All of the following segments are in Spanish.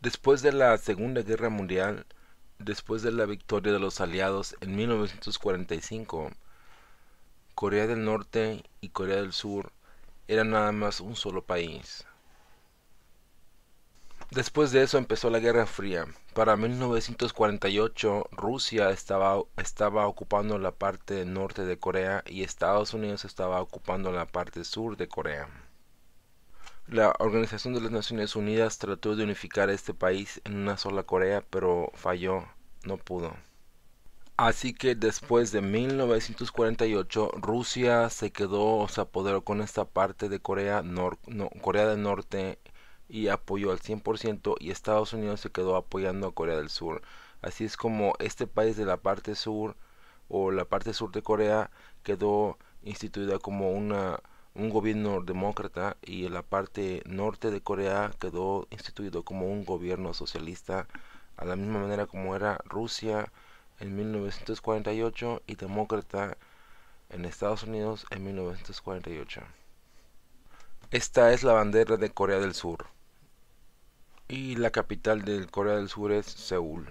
Después de la Segunda Guerra Mundial, después de la victoria de los aliados en 1945, Corea del Norte y Corea del Sur eran nada más un solo país. Después de eso empezó la Guerra Fría. Para 1948 Rusia estaba, estaba ocupando la parte norte de Corea y Estados Unidos estaba ocupando la parte sur de Corea. La Organización de las Naciones Unidas trató de unificar este país en una sola Corea, pero falló, no pudo. Así que después de 1948, Rusia se quedó o se apoderó con esta parte de Corea, Corea del Norte y apoyó al 100% y Estados Unidos se quedó apoyando a Corea del Sur. Así es como este país de la parte sur o la parte sur de Corea quedó instituida como una un gobierno demócrata y en la parte norte de Corea quedó instituido como un gobierno socialista a la misma manera como era Rusia en 1948 y demócrata en Estados Unidos en 1948. Esta es la bandera de Corea del Sur y la capital de Corea del Sur es Seúl.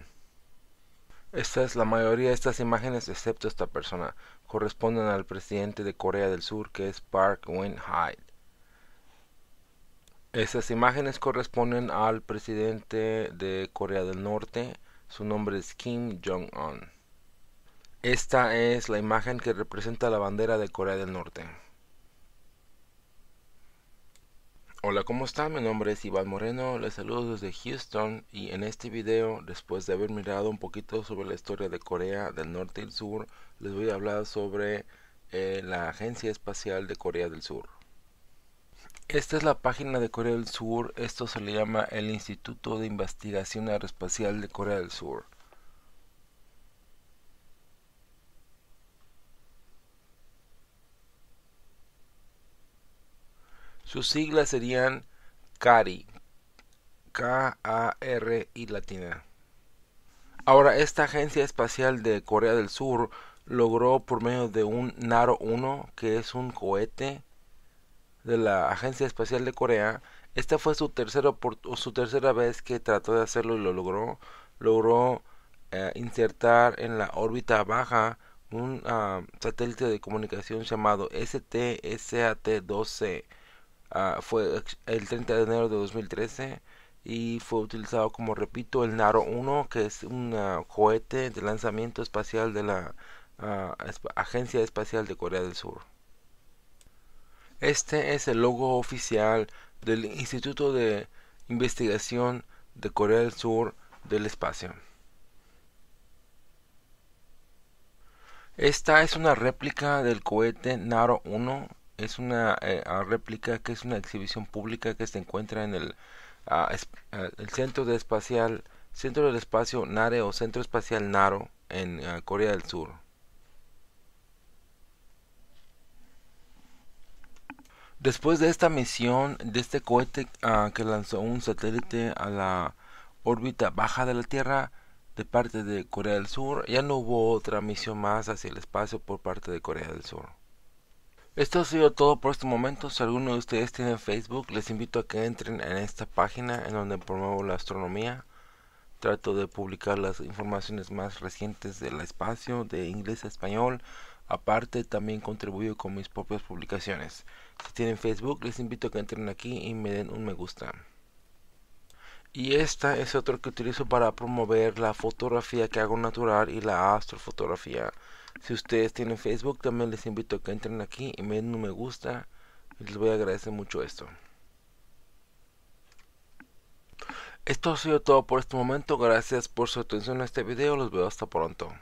Esta es la mayoría de estas imágenes, excepto esta persona, corresponden al presidente de Corea del Sur, que es Park Geun-hye. Estas imágenes corresponden al presidente de Corea del Norte, su nombre es Kim Jong-un. Esta es la imagen que representa la bandera de Corea del Norte. Hola, ¿cómo están? Mi nombre es Iván Moreno, les saludo desde Houston y en este video, después de haber mirado un poquito sobre la historia de Corea del Norte y el Sur, les voy a hablar sobre eh, la Agencia Espacial de Corea del Sur. Esta es la página de Corea del Sur, esto se le llama el Instituto de Investigación Aeroespacial de Corea del Sur. Sus siglas serían KARI, K-A-R y latina. Ahora, esta agencia espacial de Corea del Sur logró por medio de un Naro 1, que es un cohete de la Agencia Espacial de Corea. Esta fue su tercera, su tercera vez que trató de hacerlo y lo logró. Logró eh, insertar en la órbita baja un ah, satélite de comunicación llamado stsat 12 Ah, fue el 30 de enero de 2013 y fue utilizado como repito el Naro 1 que es un ah, cohete de lanzamiento espacial de la ah, Agencia Espacial de Corea del Sur. Este es el logo oficial del Instituto de Investigación de Corea del Sur del Espacio. Esta es una réplica del cohete Naro 1 es una eh, réplica que es una exhibición pública que se encuentra en el, centro de espacial centro del espacio Nare o centro espacial Naro en eh, Corea del Sur. Después de esta misión de este cohete ah, que lanzó un satélite a la órbita baja de la Tierra de parte de Corea del Sur, ya no hubo otra misión más hacia el espacio por parte de Corea del Sur. Esto ha sido todo por este momento. Si alguno de ustedes tiene Facebook, les invito a que entren en esta página en donde promuevo la astronomía. Trato de publicar las informaciones más recientes del espacio, de inglés a español. Aparte, también contribuyo con mis propias publicaciones. Si tienen Facebook, les invito a que entren aquí y me den un me gusta. Y esta es otra que utilizo para promover la fotografía que hago natural y la astrofotografía. Si ustedes tienen Facebook, también les invito a que entren aquí y me den un me gusta. Les voy a agradecer mucho esto. Esto ha sido todo por este momento. Gracias por su atención a este video. Los veo hasta pronto.